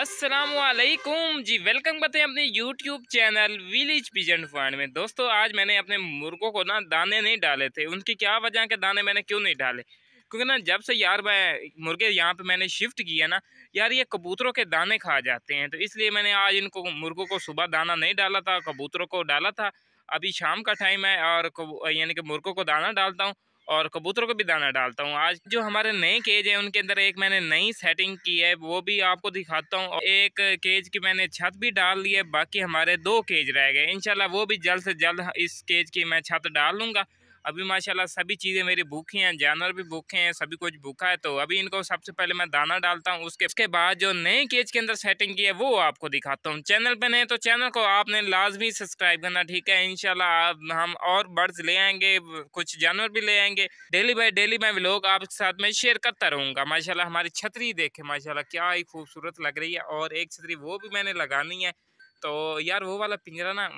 असलकुम जी वेलकम करते हैं अपने YouTube channel village pigeon fund में दोस्तों आज मैंने अपने मुर्गों को ना दाने नहीं डाले थे उनकी क्या वजह के दाने मैंने क्यों नहीं डाले क्योंकि ना जब से यार मैं मुर्गे यहाँ पे मैंने शिफ्ट किया ना यार ये कबूतरों के दाने खा जाते हैं तो इसलिए मैंने आज इनको मुर्गों को सुबह दाना नहीं डाला था कबूतरों को डाला था अभी शाम का टाइम है और यानी कि मुर्गों को दाना डालता हूँ और कबूतरों को भी दाना डालता हूँ आज जो हमारे नए केज है उनके अंदर एक मैंने नई सेटिंग की है वो भी आपको दिखाता हूँ एक केज की मैंने छत भी डाल ली है बाकी हमारे दो केज रह गए इनशाला वो भी जल्द से जल्द इस केज की मैं छत डाल लूँगा अभी माशाल्लाह सभी चीज़ें मेरी भूखी हैं जानवर भी भूखे हैं सभी कुछ भूखा है तो अभी इनको सबसे पहले मैं दाना डालता हूँ उसके उसके बाद जो नए केज के अंदर सेटिंग की है वो आपको दिखाता हूँ चैनल पर नहीं तो चैनल को आपने लाजमी सब्सक्राइब करना ठीक है इनशाला हम और बर्ड्स ले आएंगे कुछ जानवर भी ले आएंगे डेली बाई डेली मैं लोग आपके साथ में शेयर करता रहूँगा माशाला हमारी छतरी देखे माशाला क्या ही खूबसूरत लग रही है और एक छतरी वो भी मैंने लगानी है तो यार वो वाला पिंजरा ना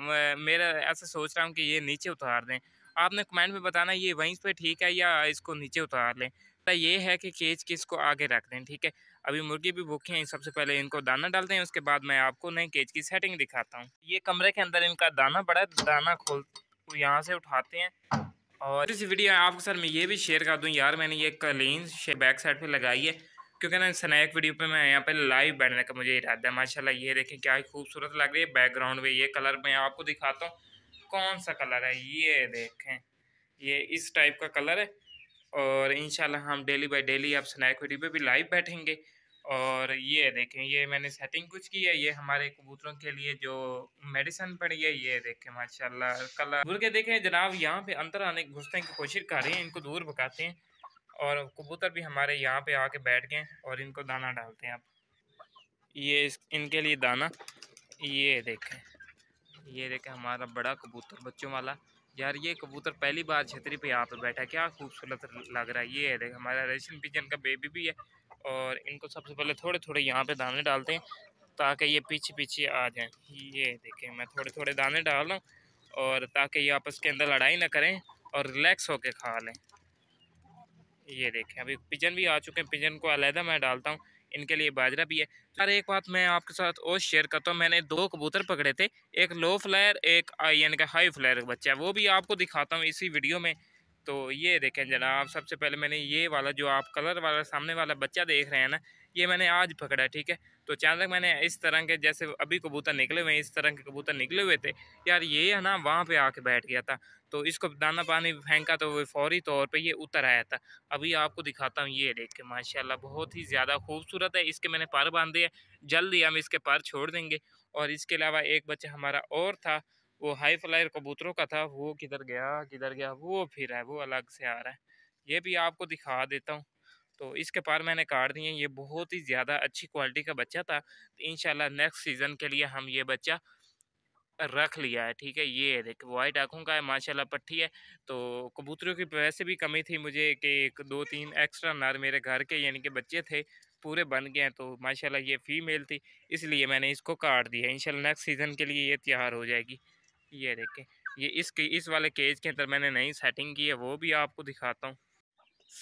मेरा ऐसा सोच रहा हूँ कि ये नीचे उतार दें आपने कमेंट में बताना ये वहीं पर ठीक है या इसको नीचे उतार लें तो ये है कि केज के इसको आगे रख दें ठीक है अभी मुर्गी भी भूखे हैं सबसे पहले इनको दाना डालते हैं उसके बाद मैं आपको नए केज की सेटिंग दिखाता हूँ ये कमरे के अंदर इनका दाना पड़ा है दाना खोल यहाँ से उठाते हैं और इस वीडियो में आपके साथ मैं ये भी शेयर कर दूँ यार मैंने ये कलीन बैक साइड पर लगाई है क्योंकि ना स्नैक वीडियो पे मैं यहाँ पे लाइव बैठने का मुझे इरादा है माशाल्लाह ये देखें क्या खूबसूरत लग रही है बैकग्राउंड में ये कलर मैं आपको दिखाता हूँ कौन सा कलर है ये देखें ये इस टाइप का कलर है और इन हम डेली बाई डेली आप स्नैक वीडियो पे भी लाइव बैठेंगे और ये देखें ये मैंने सेटिंग कुछ की है ये हमारे कबूतरों के लिए जो मेडिसिन पड़ी है ये देखें माशाल्लाह कलर बोल के देखें जनाब यहाँ पे अंदर आने घुसने की कोशिश कर रहे हैं इनको दूर भगाते हैं और कबूतर भी हमारे यहाँ पे आके बैठ गए और इनको दाना डालते हैं आप ये इस, इनके लिए दाना ये देखें ये देखे हमारा बड़ा कबूतर बच्चों वाला यार ये कबूतर पहली बार छतरी पे यहाँ पर बैठा क्या खूबसूरत लग रहा है ये है देखें हमारा रेशम पिजन का बेबी भी है और इनको सबसे पहले थोड़े थोड़े यहाँ पे दाने डालते हैं ताकि ये पीछे पीछे आ जाएं ये देखें मैं थोड़े थोड़े दाने डाल रहा और ताकि ये आपस के अंदर लड़ाई ना करें और रिलैक्स होकर खा लें ये देखें अभी पिजन भी आ चुके हैं पिजन को अलहदा मैं डालता हूँ इनके लिए बाजरा भी है सर एक बात मैं आपके साथ और शेयर करता हूँ मैंने दो कबूतर पकड़े थे एक लो फ्लायर एक यानी कि हाई फ्लायर बच्चा वो भी आपको दिखाता हूँ इसी वीडियो में तो ये देखें जनाब सबसे पहले मैंने ये वाला जो आप कलर वाला सामने वाला बच्चा देख रहे हैं ना ये मैंने आज पकड़ा ठीक है तो अचानक मैंने इस तरह के जैसे अभी कबूतर निकले हुए हैं इस तरह के कबूतर निकले हुए थे यार ये है ना वहाँ पे आके बैठ गया था तो इसको दाना पानी फेंका तो वो फौरी तौर पे ये उतर आया था अभी आपको दिखाता हूँ ये देख के माशाल्लाह बहुत ही ज़्यादा खूबसूरत है इसके मैंने पर बांधे हैं जल्दी हम इसके पर छोड़ देंगे और इसके अलावा एक बच्चा हमारा और था वो हाई फ्लायर कबूतरों का था वो किधर गया किधर गया वो फिर है वो अलग से आ रहा है ये भी आपको दिखा देता हूँ तो इसके पार मैंने काट दिए ये बहुत ही ज़्यादा अच्छी क्वालिटी का बच्चा था तो इन नेक्स्ट सीज़न के लिए हम ये बच्चा रख लिया है ठीक है ये देख वाइट आँखों का है माशाल्लाह पट्टी है तो कबूतरों की वैसे भी कमी थी मुझे कि एक दो तीन एक्स्ट्रा नर मेरे घर के यानी कि बच्चे थे पूरे बन गए हैं तो माशाल्लाह ये फीमेल थी इसलिए मैंने इसको काट दिया इंशाल्लाह नेक्स्ट सीज़न के लिए ये तैयार हो जाएगी ये देखें ये इस इस वाले केज के अंदर मैंने नई सेटिंग की है वो भी आपको दिखाता हूँ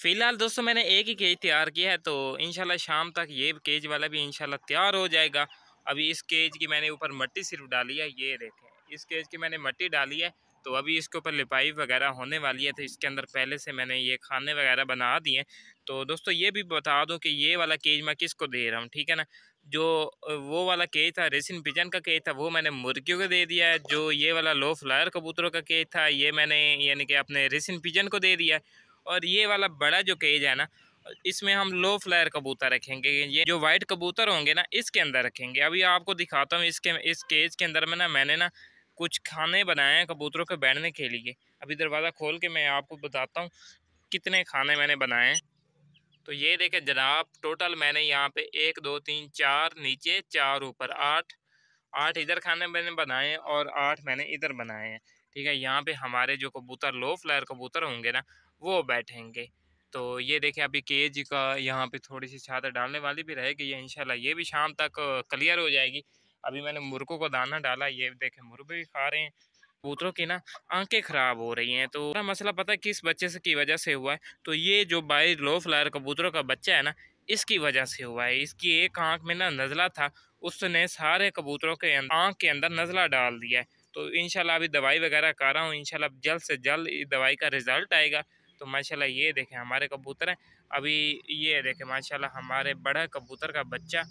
फ़िलहाल दोस्तों मैंने एक ही केज तैयार किया है तो इन शाम तक ये केज वाला भी इन तैयार हो जाएगा अभी इस केज की मैंने ऊपर मट्टी सिर्फ डाली है ये देखें इस केज की मैंने मट्टी डाली है तो अभी इसके ऊपर लिपाई वगैरह होने वाली है तो इसके अंदर पहले से मैंने ये खाने वगैरह बना दिए तो दोस्तों ये भी बता दूँ कि ये वाला केज मैं किसको दे रहा हूँ ठीक है ना जो वो वाला केज था रेसिन पिजन का केज था वो मैंने मुर्गियों को दे दिया है जो ये वाला लो फ्लायर कबूतरों का केज था ये मैंने यानी कि अपने रेसिन पिजन को दे दिया है और ये वाला बड़ा जो केज है ना इसमें हम लो फ्लायर कबूतर रखेंगे ये जो वाइट कबूतर होंगे ना इसके अंदर रखेंगे अभी आपको दिखाता हूँ इसके इस केज के अंदर में ना मैंने ना कुछ खाने बनाए हैं कबूतरों के बैठने के लिए अभी दरवाज़ा खोल के मैं आपको बताता हूँ कितने खाने मैंने बनाए हैं तो ये देखें जनाब टोटल मैंने यहाँ पे एक दो तीन चार नीचे चार ऊपर आठ आठ इधर खाने मैंने बनाए हैं और आठ मैंने इधर बनाए हैं ठीक है यहाँ पे हमारे जो कबूतर लो फ्लायर कबूतर होंगे ना वो बैठेंगे तो ये देखें अभी केज का यहाँ पे थोड़ी सी छात्र डालने वाली भी रहेगी ये इनशाला ये भी शाम तक क्लियर हो जाएगी अभी मैंने मुर्गों को दाना डाला ये देखें मुर्गे भी खा रहे हैं कबूतरों की ना आंखें ख़राब हो रही हैं तो मसला पता है किस बच्चे से की वजह से हुआ है तो ये जो बाई लो फ्लायर कबूतरों का बच्चा है ना इसकी वजह से हुआ है इसकी एक आंख में ना नज़ला था उसने सारे कबूतरों के आंख के अंदर नज़ला डाल दिया है तो इनशाला अभी दवाई वगैरह कर रहा हूँ इनशाला जल्द से जल्द इस दवाई का रिज़ल्ट आएगा तो माशाला ये देखें हमारे कबूतर हैं अभी ये देखें माशा हमारे बड़ा कबूतर का बच्चा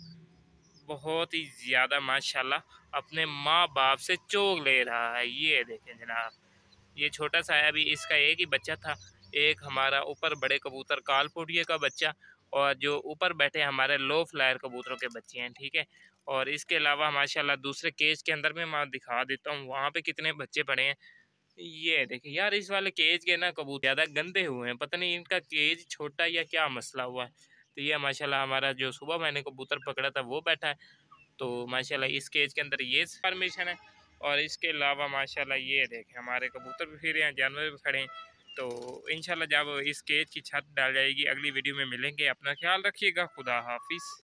बहुत ही ज़्यादा माशाल्लाह अपने माँ बाप से चोग ले रहा है ये देखें जनाब ये छोटा सा है अभी इसका एक ही बच्चा था एक हमारा ऊपर बड़े कबूतर कालपोटिए का बच्चा और जो ऊपर बैठे हमारे लो फ्लायर कबूतरों के बच्चे हैं ठीक है और इसके अलावा माशाला दूसरे केज के अंदर भी मैं दिखा देता हूँ वहाँ पे कितने बच्चे पड़े हैं ये देखिए यार इस वाले केज के ना कबूतर ज़्यादा गंदे हुए हैं पता नहीं इनका केज छोटा या क्या मसला हुआ है तो ये माशाल्लाह हमारा जो सुबह मैंने कबूतर पकड़ा था वो बैठा है तो माशाल्लाह इस केज के अंदर ये फॉर्मेशन है और इसके अलावा माशाल्लाह ये देखें हमारे कबूतर भी फिर हैं जानवर भी खड़े हैं तो इन जब इस केज की छत डाल जाएगी अगली वीडियो में मिलेंगे अपना ख्याल रखिएगा खुदा हाफिज़